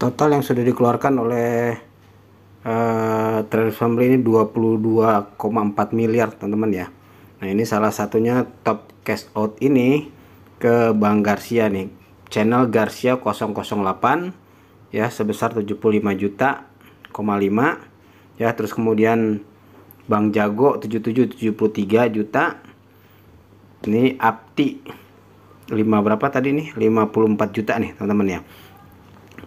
total yang sudah dikeluarkan oleh uh, Trade Family ini 22,4 miliar teman-teman ya nah ini salah satunya top cash out ini ke Bang Garcia nih channel Garcia 008 ya sebesar 75 juta 0,5 ya terus kemudian Bang Jago 7773 juta ini Apti 5 berapa tadi nih 54 juta nih teman-teman ya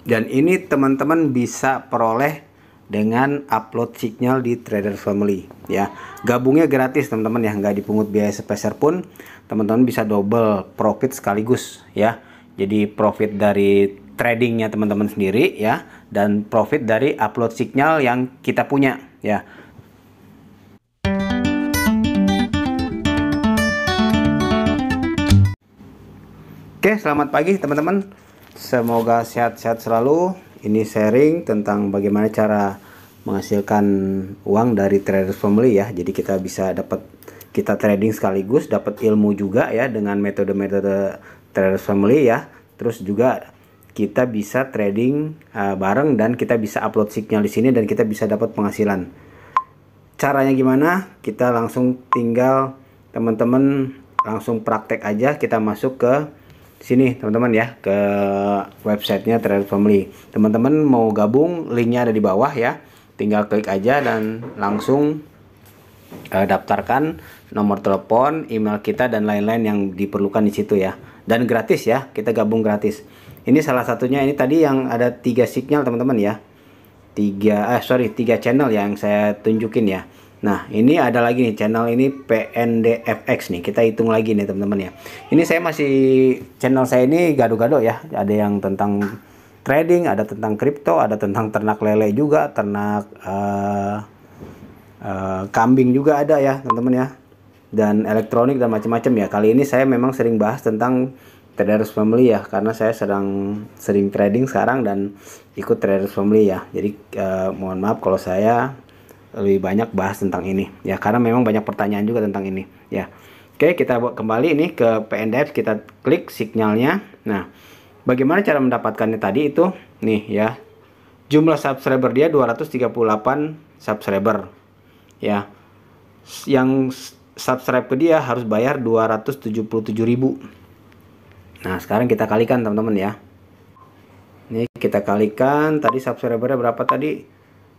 dan ini teman-teman bisa peroleh dengan upload signal di trader family ya gabungnya gratis teman-teman ya nggak dipungut biaya sepeser pun teman-teman bisa double profit sekaligus ya jadi profit dari tradingnya teman-teman sendiri ya dan profit dari upload signal yang kita punya ya Oke, selamat pagi teman-teman. Semoga sehat-sehat selalu. Ini sharing tentang bagaimana cara menghasilkan uang dari traders family ya. Jadi kita bisa dapat kita trading sekaligus dapat ilmu juga ya dengan metode-metode traders family ya. Terus juga kita bisa trading uh, bareng dan kita bisa upload signal di sini dan kita bisa dapat penghasilan. Caranya gimana? Kita langsung tinggal teman-teman langsung praktek aja kita masuk ke sini teman-teman ya ke websitenya Trader Family. Teman-teman mau gabung linknya ada di bawah ya. Tinggal klik aja dan langsung uh, daftarkan nomor telepon, email kita dan lain-lain yang diperlukan di situ ya. Dan gratis ya, kita gabung gratis. Ini salah satunya ini tadi yang ada tiga signal teman-teman ya. Tiga, eh sorry tiga channel yang saya tunjukin ya. Nah, ini ada lagi nih channel ini PNDFX nih. Kita hitung lagi nih teman-teman ya. Ini saya masih channel saya ini gado-gado ya. Ada yang tentang trading, ada tentang kripto, ada tentang ternak lele juga, ternak uh, uh, kambing juga ada ya, teman-teman ya. Dan elektronik dan macam-macam ya. Kali ini saya memang sering bahas tentang traders family ya karena saya sedang sering trading sekarang dan ikut traders family ya. Jadi uh, mohon maaf kalau saya lebih banyak bahas tentang ini ya karena memang banyak pertanyaan juga tentang ini ya oke kita buat kembali ini ke PNDF kita klik signalnya nah bagaimana cara mendapatkannya tadi itu nih ya jumlah subscriber dia 238 subscriber ya yang subscribe ke dia harus bayar 277.000 nah sekarang kita kalikan teman-teman ya ini kita kalikan tadi subscribernya berapa tadi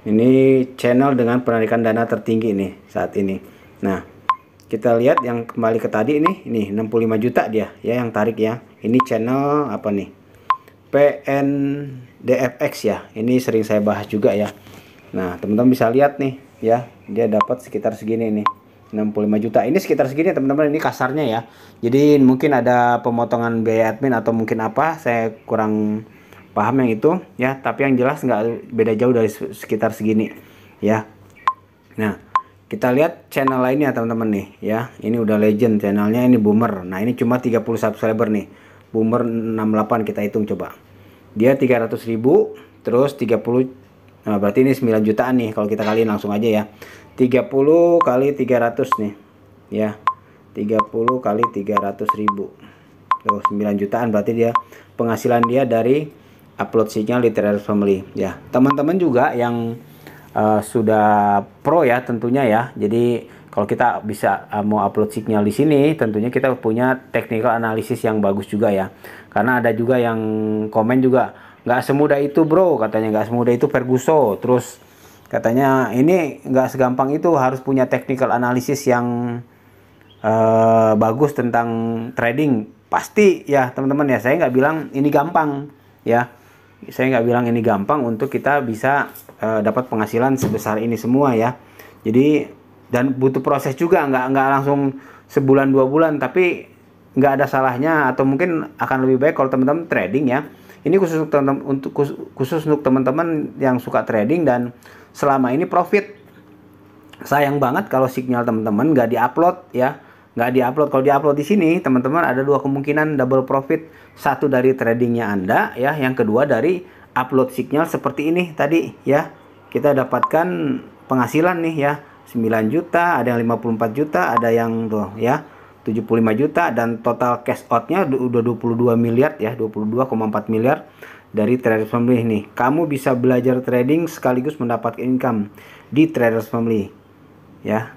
Ini channel dengan penarikan dana tertinggi ini saat ini. Nah, kita lihat yang kembali ke tadi ini, ini 65 juta dia ya yang tarik ya. Ini channel apa nih? PNDFX ya. Ini sering saya bahas juga ya. Nah, teman-teman bisa lihat nih ya, dia dapat sekitar segini nih. 65 juta. Ini sekitar segini ya, teman-teman, ini kasarnya ya. Jadi mungkin ada pemotongan biaya admin atau mungkin apa, saya kurang paham yang itu ya tapi yang jelas nggak beda jauh dari sekitar segini ya nah kita lihat channel lainnya teman-teman nih ya ini udah legend channelnya ini boomer nah ini cuma 30 subscriber nih boomer 68 kita hitung coba dia 300 ribu terus 30 nah berarti ini 9 jutaan nih kalau kita kaliin langsung aja ya 30 kali 300 nih ya 30 kali 300 ribu 9 jutaan berarti dia penghasilan dia dari upload signal literary family ya teman-teman juga yang uh, sudah pro ya tentunya ya jadi kalau kita bisa uh, mau upload signal di sini tentunya kita punya technical analisis yang bagus juga ya karena ada juga yang komen juga nggak semudah itu bro katanya nggak semudah itu Perguso terus katanya ini nggak segampang itu harus punya technical analisis yang uh, bagus tentang trading pasti ya teman-teman ya saya nggak bilang ini gampang ya saya nggak bilang ini gampang untuk kita bisa e, dapat penghasilan sebesar ini semua ya. Jadi dan butuh proses juga nggak nggak langsung sebulan dua bulan tapi nggak ada salahnya atau mungkin akan lebih baik kalau teman-teman trading ya. Ini khusus untuk teman untuk khusus untuk teman-teman yang suka trading dan selama ini profit sayang banget kalau signal teman-teman nggak diupload ya nggak diupload. Kalau diupload di sini, teman-teman ada dua kemungkinan double profit. Satu dari tradingnya Anda, ya. Yang kedua dari upload signal seperti ini tadi, ya. Kita dapatkan penghasilan nih, ya. 9 juta, ada yang 54 juta, ada yang tuh, ya. 75 juta dan total cash outnya udah 22 miliar ya 22,4 miliar dari traders family ini kamu bisa belajar trading sekaligus mendapatkan income di traders family ya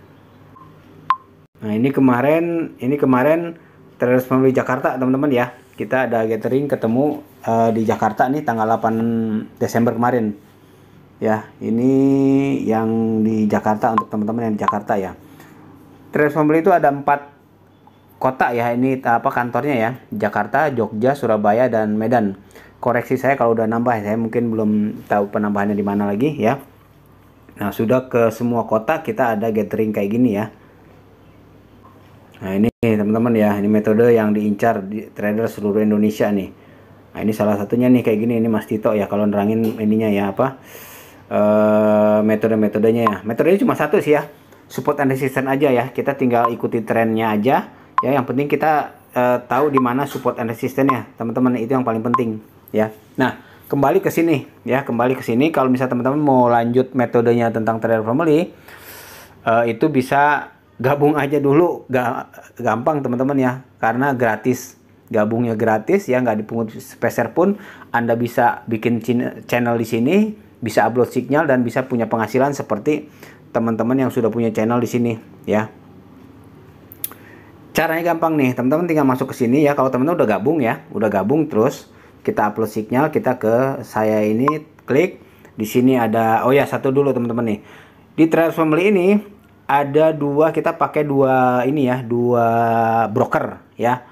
Nah, ini kemarin ini kemarin Traders Family Jakarta, teman-teman ya. Kita ada gathering ketemu uh, di Jakarta nih tanggal 8 Desember kemarin. Ya, ini yang di Jakarta untuk teman-teman yang di Jakarta ya. Traders Family itu ada empat kota ya ini apa kantornya ya Jakarta, Jogja, Surabaya dan Medan. Koreksi saya kalau udah nambah saya mungkin belum tahu penambahannya di mana lagi ya. Nah sudah ke semua kota kita ada gathering kayak gini ya Nah ini teman-teman ya, ini metode yang diincar di trader seluruh Indonesia nih. Nah ini salah satunya nih kayak gini, ini Mas Tito ya kalau nerangin ininya ya apa e, metode-metodenya ya. Metodenya cuma satu sih ya, support and resistance aja ya. Kita tinggal ikuti trennya aja. Ya yang penting kita e, tahu di mana support and resistance ya, teman-teman itu yang paling penting ya. Nah kembali ke sini ya, kembali ke sini. Kalau misalnya teman-teman mau lanjut metodenya tentang trader family, uh, itu bisa gabung aja dulu gampang teman-teman ya karena gratis gabungnya gratis ya nggak dipungut speser pun Anda bisa bikin channel di sini bisa upload signal dan bisa punya penghasilan seperti teman-teman yang sudah punya channel di sini ya caranya gampang nih teman-teman tinggal masuk ke sini ya kalau teman-teman udah gabung ya udah gabung terus kita upload signal kita ke saya ini klik di sini ada oh ya satu dulu teman-teman nih di transform ini ada dua kita pakai dua ini ya dua broker ya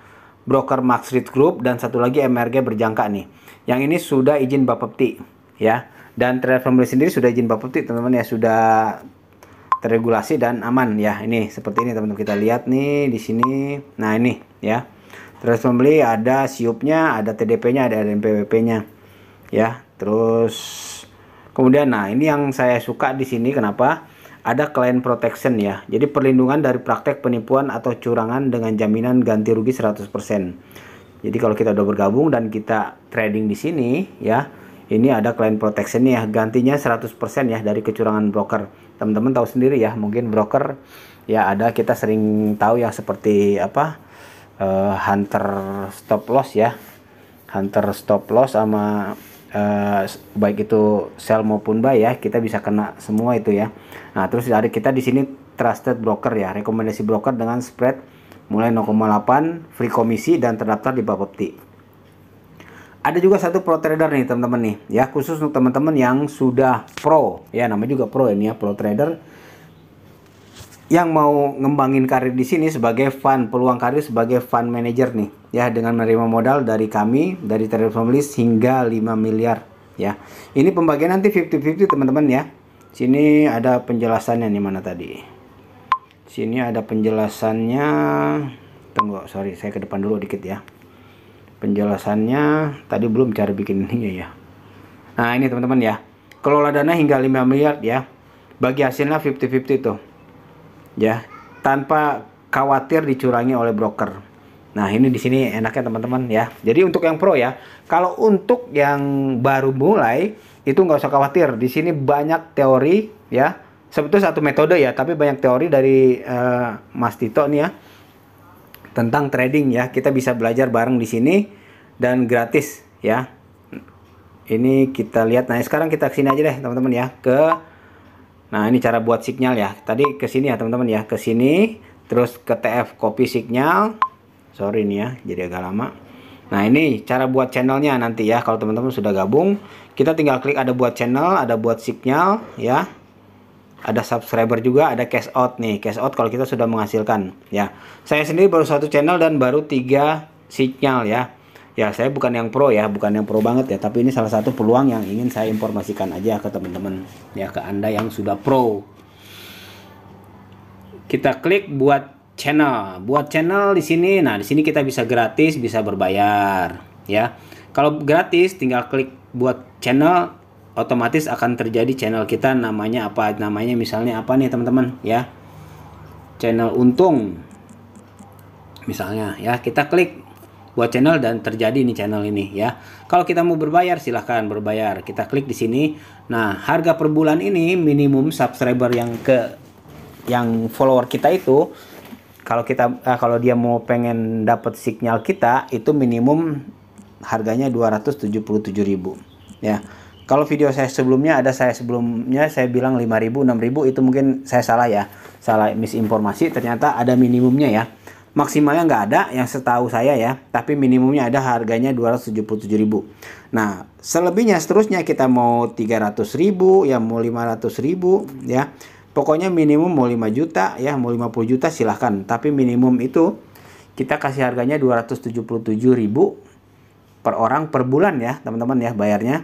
broker Maxrit Group dan satu lagi MRG berjangka nih yang ini sudah izin Bapepti ya dan trade family sendiri sudah izin Bapepti teman-teman ya sudah terregulasi dan aman ya ini seperti ini teman-teman kita lihat nih di sini nah ini ya terus family ada siupnya ada TDP-nya ada NPWP-nya ya terus kemudian nah ini yang saya suka di sini kenapa ada klien protection ya. Jadi perlindungan dari praktek penipuan atau curangan dengan jaminan ganti rugi 100%. Jadi kalau kita udah bergabung dan kita trading di sini ya, ini ada klien protection ya, gantinya 100% ya dari kecurangan broker. Teman-teman tahu sendiri ya, mungkin broker ya ada kita sering tahu yang seperti apa? Uh, hunter stop loss ya. Hunter stop loss sama uh, baik itu sell maupun buy ya kita bisa kena semua itu ya nah terus dari kita di sini trusted broker ya rekomendasi broker dengan spread mulai 0,8 free komisi dan terdaftar di Bapepti ada juga satu pro trader nih teman-teman nih ya khusus untuk teman-teman yang sudah pro ya namanya juga pro ini ya pro trader yang mau ngembangin karir di sini sebagai fund peluang karir sebagai fund manager nih ya dengan menerima modal dari kami dari trader Families hingga 5 miliar ya. Ini pembagian nanti 50-50 teman-teman ya. Sini ada penjelasannya nih mana tadi. Sini ada penjelasannya. Tunggu, sorry saya ke depan dulu dikit ya. Penjelasannya tadi belum cara bikin ini ya. ya. Nah, ini teman-teman ya. Kelola dana hingga 5 miliar ya. Bagi hasilnya 50-50 tuh. Ya, tanpa khawatir dicurangi oleh broker. Nah, ini di sini enaknya teman-teman ya. Jadi untuk yang pro ya, kalau untuk yang baru mulai itu nggak usah khawatir. Di sini banyak teori ya. Sebetulnya satu metode ya, tapi banyak teori dari uh, Mas Tito nih ya tentang trading ya. Kita bisa belajar bareng di sini dan gratis ya. Ini kita lihat. Nah, sekarang kita kesini aja deh teman-teman ya ke Nah, ini cara buat signal ya. Tadi kesini ya teman-teman ya, kesini terus ke TF copy signal sorry nih ya jadi agak lama nah ini cara buat channelnya nanti ya kalau teman-teman sudah gabung kita tinggal klik ada buat channel ada buat signal ya ada subscriber juga, ada cash out nih. Cash out kalau kita sudah menghasilkan ya. Saya sendiri baru satu channel dan baru tiga signal ya. Ya, saya bukan yang pro ya, bukan yang pro banget ya, tapi ini salah satu peluang yang ingin saya informasikan aja ke teman-teman ya ke Anda yang sudah pro. Kita klik buat channel. Buat channel di sini, nah di sini kita bisa gratis, bisa berbayar, ya. Kalau gratis, tinggal klik buat channel, otomatis akan terjadi channel kita namanya apa? Namanya misalnya apa nih teman-teman, ya? Channel untung, misalnya, ya. Kita klik buat channel dan terjadi ini channel ini ya. Kalau kita mau berbayar silahkan berbayar. Kita klik di sini. Nah harga per bulan ini minimum subscriber yang ke yang follower kita itu kalau kita eh, kalau dia mau pengen dapat sinyal kita itu minimum harganya 277.000 ya kalau video saya sebelumnya ada saya sebelumnya saya bilang 5.000 6.000 itu mungkin saya salah ya salah misinformasi ternyata ada minimumnya ya maksimalnya nggak ada yang setahu saya ya tapi minimumnya ada harganya 277.000 nah selebihnya seterusnya kita mau 300.000 ya mau 500.000 ya pokoknya minimum mau 5 juta ya mau 50 juta silahkan tapi minimum itu kita kasih harganya ribu per orang per bulan ya teman-teman ya bayarnya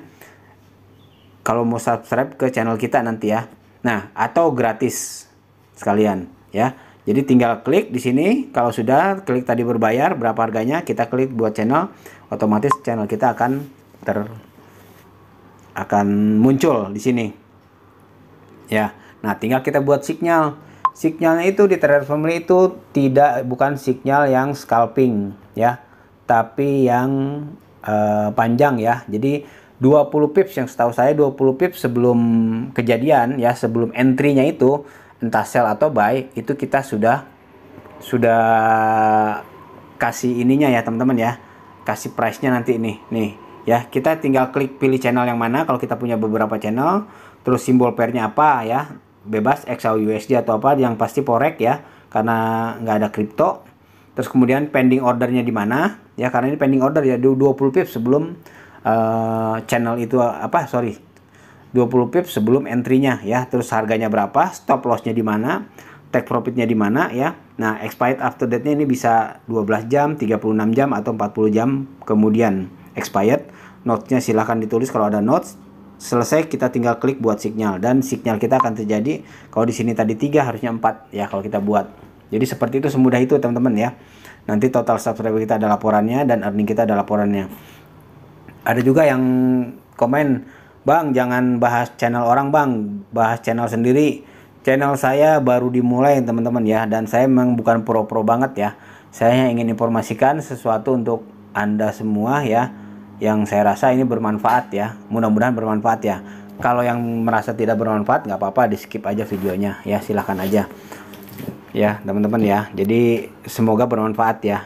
kalau mau subscribe ke channel kita nanti ya nah atau gratis sekalian ya jadi tinggal klik di sini kalau sudah klik tadi berbayar berapa harganya kita klik buat channel otomatis channel kita akan ter akan muncul di sini ya Nah, tinggal kita buat signal. Signalnya itu di trader family itu tidak bukan signal yang scalping ya, tapi yang uh, panjang ya. Jadi 20 pips yang setahu saya 20 pips sebelum kejadian ya, sebelum entry-nya itu entah sell atau buy itu kita sudah sudah kasih ininya ya teman-teman ya kasih price-nya nanti ini nih ya kita tinggal klik pilih channel yang mana kalau kita punya beberapa channel terus simbol pairnya apa ya bebas XAU USD atau apa yang pasti forex ya karena nggak ada kripto terus kemudian pending ordernya di mana ya karena ini pending order ya 20 pip sebelum uh, channel itu apa sorry 20 pip sebelum entry-nya ya terus harganya berapa stop loss-nya di mana take profit nya di mana ya nah expired after date-nya ini bisa 12 jam 36 jam atau 40 jam kemudian expired notes-nya silahkan ditulis kalau ada notes selesai kita tinggal klik buat signal dan signal kita akan terjadi kalau di sini tadi tiga harusnya empat ya kalau kita buat jadi seperti itu semudah itu teman-teman ya nanti total subscriber kita ada laporannya dan earning kita ada laporannya ada juga yang komen bang jangan bahas channel orang bang bahas channel sendiri channel saya baru dimulai teman-teman ya dan saya memang bukan pro-pro banget ya saya ingin informasikan sesuatu untuk anda semua ya yang saya rasa ini bermanfaat ya. Mudah-mudahan bermanfaat ya. Kalau yang merasa tidak bermanfaat nggak apa-apa di skip aja videonya ya silahkan aja ya teman-teman ya. Jadi semoga bermanfaat ya.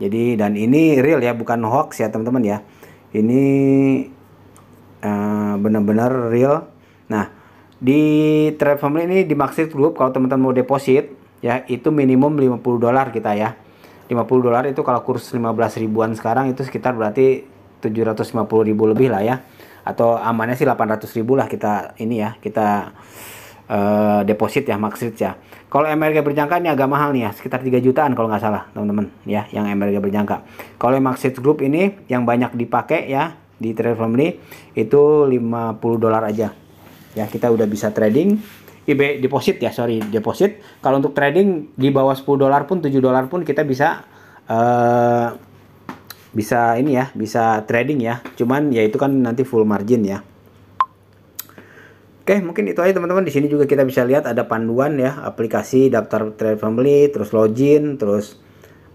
Jadi dan ini real ya bukan hoax ya teman-teman ya. Ini uh, benar-benar real. Nah di Trade Family ini dimaksud grup kalau teman-teman mau deposit ya itu minimum 50 dolar kita ya. 50 dolar itu kalau kurs 15 ribuan sekarang itu sekitar berarti 750 ribu lebih lah ya atau amannya sih 800 ribu lah kita ini ya kita uh, deposit ya maksud ya kalau MRG berjangka ini agak mahal nih ya sekitar 3 jutaan kalau nggak salah teman-teman ya yang MRG berjangka kalau maksud Group ini yang banyak dipakai ya di Trade Family itu 50 dolar aja ya kita udah bisa trading IB deposit ya sorry deposit kalau untuk trading di bawah 10 dolar pun 7 dolar pun kita bisa uh, bisa ini ya, bisa trading ya. Cuman ya itu kan nanti full margin ya. Oke, mungkin itu aja teman-teman. Di sini juga kita bisa lihat ada panduan ya, aplikasi daftar trade family, terus login, terus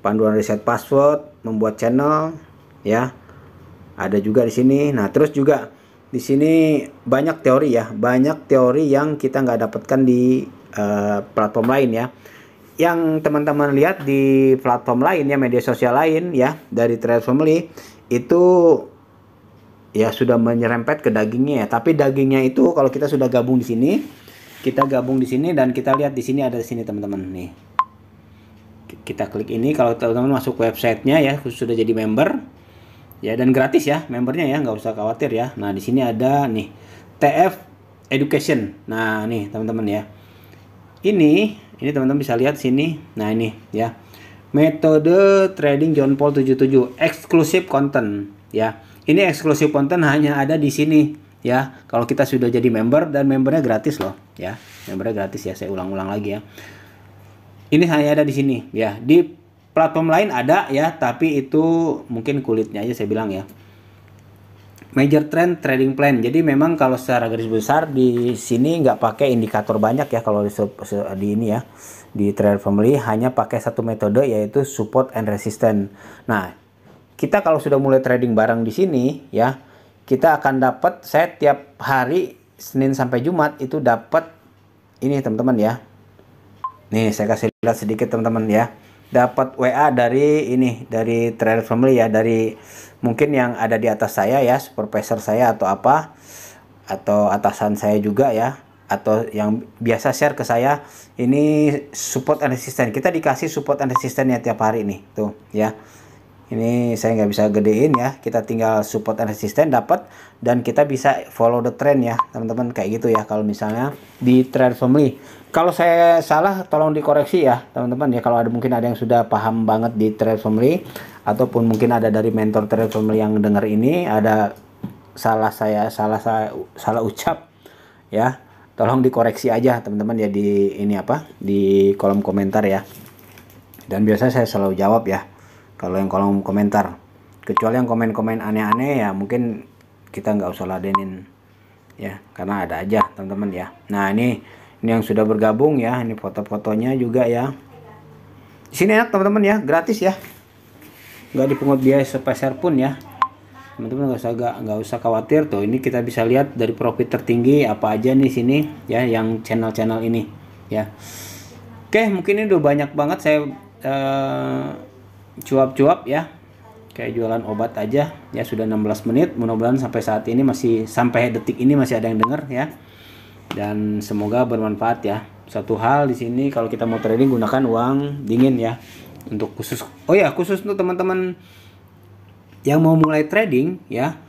panduan reset password, membuat channel ya. Ada juga di sini. Nah, terus juga di sini banyak teori ya, banyak teori yang kita nggak dapatkan di uh, platform lain ya yang teman-teman lihat di platform lain ya media sosial lain ya dari Trade Family itu ya sudah menyerempet ke dagingnya ya. Tapi dagingnya itu kalau kita sudah gabung di sini, kita gabung di sini dan kita lihat di sini ada di sini teman-teman nih. Kita klik ini kalau teman-teman masuk websitenya ya sudah jadi member ya dan gratis ya membernya ya nggak usah khawatir ya. Nah di sini ada nih TF Education. Nah nih teman-teman ya. Ini ini teman-teman bisa lihat sini. Nah, ini ya. Metode trading John Paul 77 eksklusif konten ya. Ini eksklusif konten hanya ada di sini ya. Kalau kita sudah jadi member dan membernya gratis loh ya. Membernya gratis ya, saya ulang-ulang lagi ya. Ini hanya ada di sini ya. Di platform lain ada ya, tapi itu mungkin kulitnya aja saya bilang ya major trend trading plan. Jadi memang kalau secara garis besar di sini nggak pakai indikator banyak ya kalau di, di ini ya di trader family hanya pakai satu metode yaitu support and resistance. Nah kita kalau sudah mulai trading bareng di sini ya kita akan dapat saya tiap hari Senin sampai Jumat itu dapat ini teman-teman ya. Nih saya kasih lihat sedikit teman-teman ya dapat WA dari ini dari Trader Family ya dari mungkin yang ada di atas saya ya supervisor saya atau apa atau atasan saya juga ya atau yang biasa share ke saya ini support and resistance kita dikasih support and resistance ya tiap hari nih tuh ya ini saya nggak bisa gedein ya kita tinggal support and resistance dapat dan kita bisa follow the trend ya teman-teman kayak gitu ya kalau misalnya di trend family kalau saya salah tolong dikoreksi ya teman-teman ya kalau ada mungkin ada yang sudah paham banget di trend family ataupun mungkin ada dari mentor trend family yang dengar ini ada salah saya salah saya salah ucap ya tolong dikoreksi aja teman-teman ya di ini apa di kolom komentar ya dan biasa saya selalu jawab ya kalau yang kolom komentar kecuali yang komen-komen aneh-aneh ya mungkin kita nggak usah ladenin ya karena ada aja teman-teman ya nah ini ini yang sudah bergabung ya ini foto-fotonya juga ya di sini enak teman-teman ya gratis ya nggak dipungut biaya sepeser pun ya teman-teman nggak usah gak, nggak usah khawatir tuh ini kita bisa lihat dari profit tertinggi apa aja nih sini ya yang channel-channel ini ya oke mungkin ini udah banyak banget saya uh, cuap-cuap ya kayak jualan obat aja ya sudah 16 menit mudah-mudahan sampai saat ini masih sampai detik ini masih ada yang dengar ya dan semoga bermanfaat ya satu hal di sini kalau kita mau trading gunakan uang dingin ya untuk khusus oh ya khusus untuk teman-teman yang mau mulai trading ya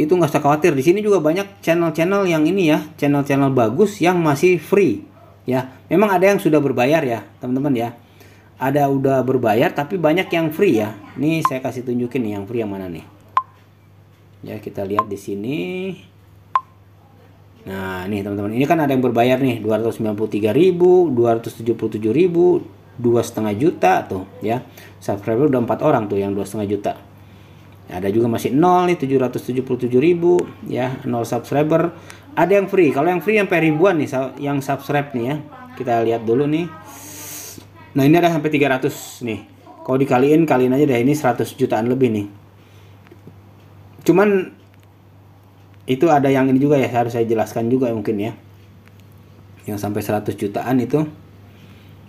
itu nggak usah khawatir di sini juga banyak channel-channel yang ini ya channel-channel bagus yang masih free ya memang ada yang sudah berbayar ya teman-teman ya ada udah berbayar tapi banyak yang free ya Nih saya kasih tunjukin nih yang free yang mana nih ya kita lihat di sini nah nih teman-teman ini kan ada yang berbayar nih 293.000 277.000 dua setengah juta tuh ya subscriber udah empat orang tuh yang dua setengah juta ada juga masih nol nih 777 ya 0 subscriber ada yang free kalau yang free yang ribuan nih yang subscribe nih ya kita lihat dulu nih Nah ini ada sampai 300 nih. Kalau dikaliin kaliin aja deh ini 100 jutaan lebih nih. Cuman itu ada yang ini juga ya harus saya jelaskan juga mungkin ya. Yang sampai 100 jutaan itu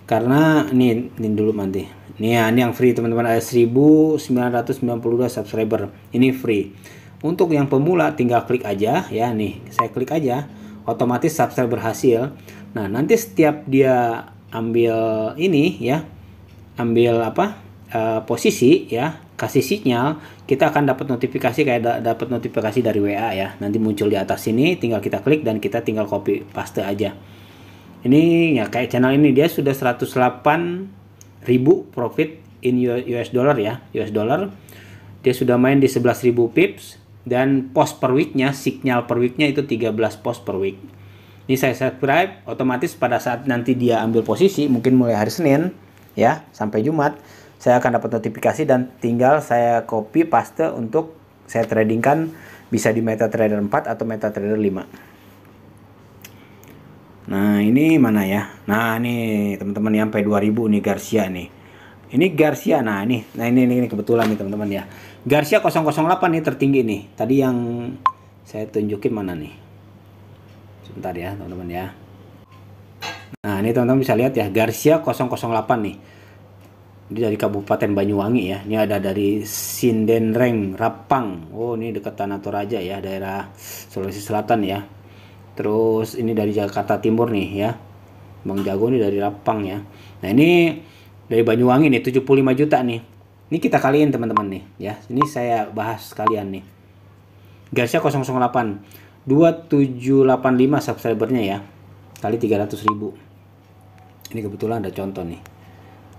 karena nih ini dulu nanti. Nih ya, ini yang free teman-teman ada 1992 subscriber. Ini free. Untuk yang pemula tinggal klik aja ya nih. Saya klik aja otomatis subscriber hasil. Nah, nanti setiap dia ambil ini ya ambil apa e, posisi ya kasih sinyal kita akan dapat notifikasi kayak da dapat notifikasi dari WA ya nanti muncul di atas sini tinggal kita klik dan kita tinggal copy paste aja ini ya kayak channel ini dia sudah ribu profit in US dollar ya US dollar dia sudah main di 11.000 pips dan post per weeknya signal per weeknya itu 13 post per week di saya subscribe otomatis pada saat nanti dia ambil posisi mungkin mulai hari Senin ya sampai Jumat saya akan dapat notifikasi dan tinggal saya copy paste untuk saya tradingkan bisa di MetaTrader 4 atau MetaTrader 5 nah ini mana ya nah ini teman-teman yang sampai 2000 nih Garcia nih ini Garcia nah ini nah ini ini, ini kebetulan nih teman-teman ya Garcia 008 nih tertinggi nih tadi yang saya tunjukin mana nih sebentar ya teman-teman ya nah ini teman-teman bisa lihat ya Garcia 008 nih ini dari Kabupaten Banyuwangi ya ini ada dari Sindenreng Rapang oh ini dekat Tanah Toraja ya daerah Sulawesi Selatan ya terus ini dari Jakarta Timur nih ya Bang Jago ini dari Rapang ya nah ini dari Banyuwangi nih 75 juta nih ini kita kaliin teman-teman nih ya ini saya bahas sekalian nih Garcia 008 2785 subscribernya ya kali 300.000 ini kebetulan ada contoh nih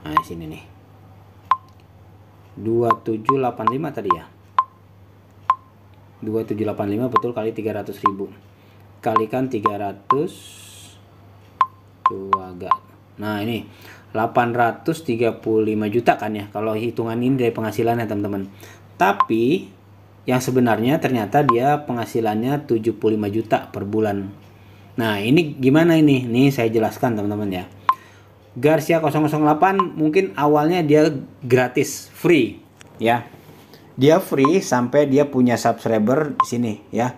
nah sini nih 2785 tadi ya 2785 betul kali 300.000 kalikan 300 tuh agak nah ini 835 juta kan ya kalau hitungan ini dari penghasilannya teman-teman tapi yang sebenarnya ternyata dia penghasilannya 75 juta per bulan. Nah, ini gimana ini? Nih saya jelaskan teman-teman ya. Garcia 008 mungkin awalnya dia gratis, free ya. Dia free sampai dia punya subscriber di sini ya.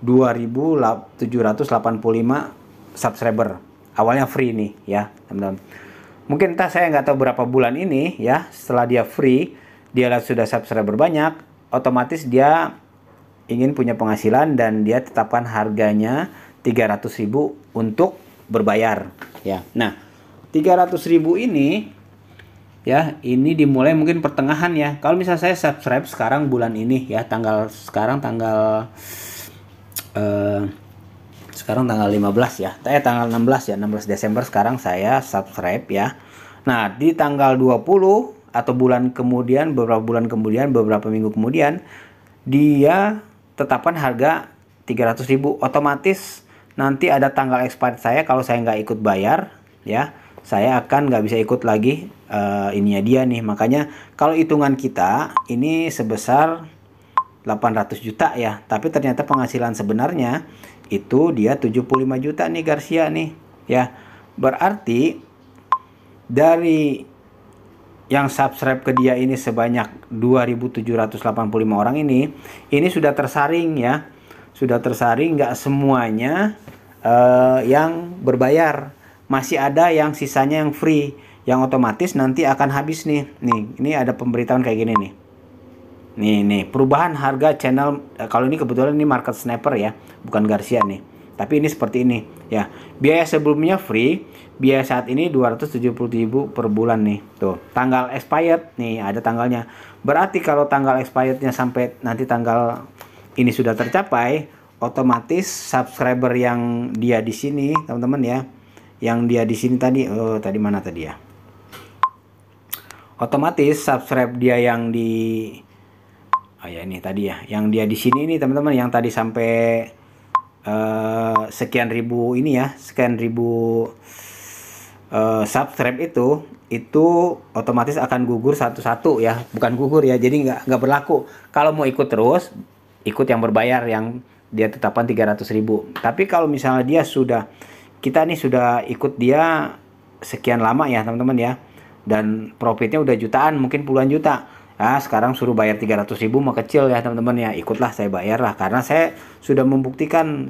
2785 subscriber. Awalnya free nih ya, teman-teman. Mungkin entah saya nggak tahu berapa bulan ini ya, setelah dia free, dia sudah subscriber banyak, otomatis dia ingin punya penghasilan dan dia tetapkan harganya 300.000 untuk berbayar ya. Nah, 300.000 ini ya, ini dimulai mungkin pertengahan ya. Kalau misalnya saya subscribe sekarang bulan ini ya, tanggal sekarang tanggal eh sekarang tanggal 15 ya. Eh tanggal 16 ya, 16 Desember sekarang saya subscribe ya. Nah, di tanggal 20 atau bulan kemudian, beberapa bulan kemudian, beberapa minggu kemudian, dia tetapkan harga 300 otomatis nanti ada tanggal expired saya kalau saya nggak ikut bayar ya saya akan nggak bisa ikut lagi uh, ininya dia nih makanya kalau hitungan kita ini sebesar 800 juta ya tapi ternyata penghasilan sebenarnya itu dia 75 juta nih Garcia nih ya berarti dari yang subscribe ke dia ini sebanyak 2.785 orang ini, ini sudah tersaring ya, sudah tersaring nggak semuanya uh, yang berbayar, masih ada yang sisanya yang free, yang otomatis nanti akan habis nih, nih ini ada pemberitahuan kayak gini nih. Nih nih perubahan harga channel eh, kalau ini kebetulan ini market sniper ya, bukan Garcia nih. Tapi ini seperti ini ya. Biaya sebelumnya free, biaya saat ini 270.000 per bulan nih. Tuh, tanggal expired nih ada tanggalnya. Berarti kalau tanggal expirednya sampai nanti tanggal ini sudah tercapai, otomatis subscriber yang dia di sini, teman-teman ya. Yang dia di sini tadi, oh tadi mana tadi ya? Otomatis subscribe dia yang di Oh ya ini tadi ya, yang dia di sini ini teman-teman yang tadi sampai Eh, sekian ribu ini ya sekian ribu uh, subscribe itu itu otomatis akan gugur satu-satu ya bukan gugur ya jadi nggak nggak berlaku kalau mau ikut terus ikut yang berbayar yang dia tetapan 300 ribu tapi kalau misalnya dia sudah kita nih sudah ikut dia sekian lama ya teman-teman ya dan profitnya udah jutaan mungkin puluhan juta Nah, sekarang suruh bayar 300 ribu mah kecil ya teman-teman ya ikutlah saya bayar lah karena saya sudah membuktikan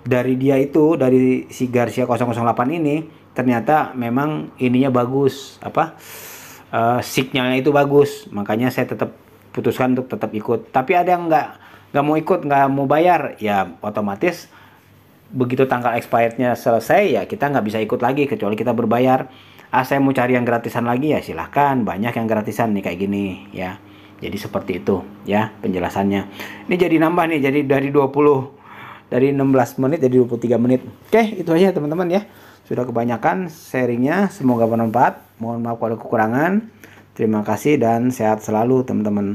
dari dia itu dari si Garcia 008 ini ternyata memang ininya bagus apa uh, eh, signalnya itu bagus makanya saya tetap putuskan untuk tetap ikut tapi ada yang nggak nggak mau ikut nggak mau bayar ya otomatis begitu tanggal expirednya selesai ya kita nggak bisa ikut lagi kecuali kita berbayar ah saya mau cari yang gratisan lagi ya silahkan banyak yang gratisan nih kayak gini ya jadi seperti itu ya penjelasannya ini jadi nambah nih jadi dari 20 dari 16 menit jadi 23 menit oke itu aja teman-teman ya sudah kebanyakan sharingnya semoga bermanfaat mohon maaf kalau kekurangan terima kasih dan sehat selalu teman-teman